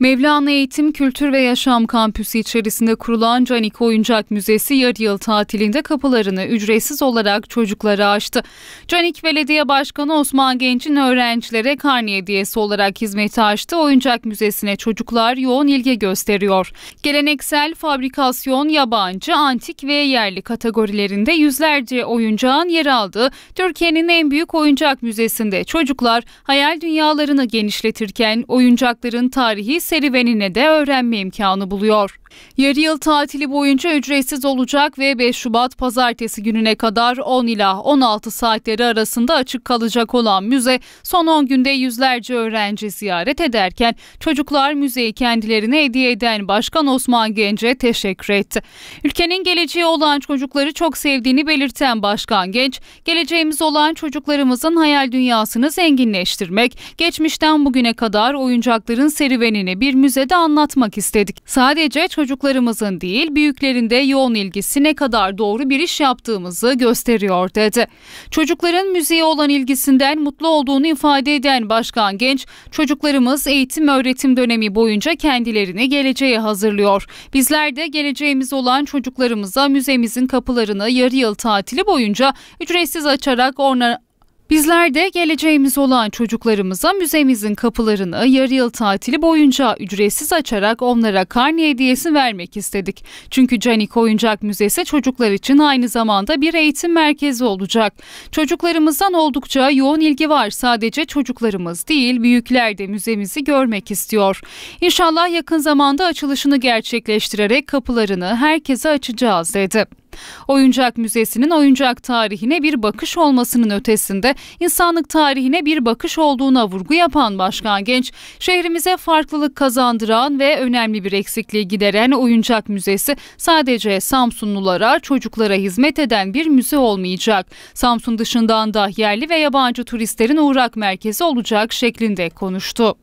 Mevlana Eğitim, Kültür ve Yaşam Kampüsü içerisinde kurulan Canik Oyuncak Müzesi yarı yıl tatilinde kapılarını ücretsiz olarak çocuklara açtı. Canik Belediye Başkanı Osman Genç'in öğrencilere karne hediyesi olarak hizmeti açtı. Oyuncak Müzesi'ne çocuklar yoğun ilgi gösteriyor. Geleneksel, fabrikasyon, yabancı, antik ve yerli kategorilerinde yüzlerce oyuncağın yer aldığı Türkiye'nin en büyük oyuncak müzesinde çocuklar hayal dünyalarını genişletirken oyuncakların tarihi serüvenine de öğrenme imkanı buluyor. Yarı yıl tatili boyunca ücretsiz olacak ve 5 Şubat pazartesi gününe kadar 10 ila 16 saatleri arasında açık kalacak olan müze son 10 günde yüzlerce öğrenci ziyaret ederken çocuklar müzeyi kendilerine hediye eden Başkan Osman Genç'e teşekkür etti. Ülkenin geleceği olan çocukları çok sevdiğini belirten Başkan Genç, geleceğimiz olan çocuklarımızın hayal dünyasını zenginleştirmek, geçmişten bugüne kadar oyuncakların serüvenini bir müzede anlatmak istedik. Sadece çocuklarımızın çocuklarımızın değil büyüklerinde yoğun ilgisi ne kadar doğru bir iş yaptığımızı gösteriyor dedi. Çocukların müziğe olan ilgisinden mutlu olduğunu ifade eden Başkan Genç, çocuklarımız eğitim öğretim dönemi boyunca kendilerini geleceğe hazırlıyor. Bizler de geleceğimiz olan çocuklarımıza müzemizin kapılarını yarı yıl tatili boyunca ücretsiz açarak ona Bizler de geleceğimiz olan çocuklarımıza müzemizin kapılarını yarı yıl tatili boyunca ücretsiz açarak onlara karni hediyesi vermek istedik. Çünkü Canik Oyuncak Müzesi çocuklar için aynı zamanda bir eğitim merkezi olacak. Çocuklarımızdan oldukça yoğun ilgi var. Sadece çocuklarımız değil büyükler de müzemizi görmek istiyor. İnşallah yakın zamanda açılışını gerçekleştirerek kapılarını herkese açacağız dedi. Oyuncak Müzesi'nin oyuncak tarihine bir bakış olmasının ötesinde insanlık tarihine bir bakış olduğuna vurgu yapan Başkan Genç, şehrimize farklılık kazandıran ve önemli bir eksikliği gideren Oyuncak Müzesi sadece Samsunlulara, çocuklara hizmet eden bir müze olmayacak. Samsun dışından da yerli ve yabancı turistlerin uğrak merkezi olacak şeklinde konuştu.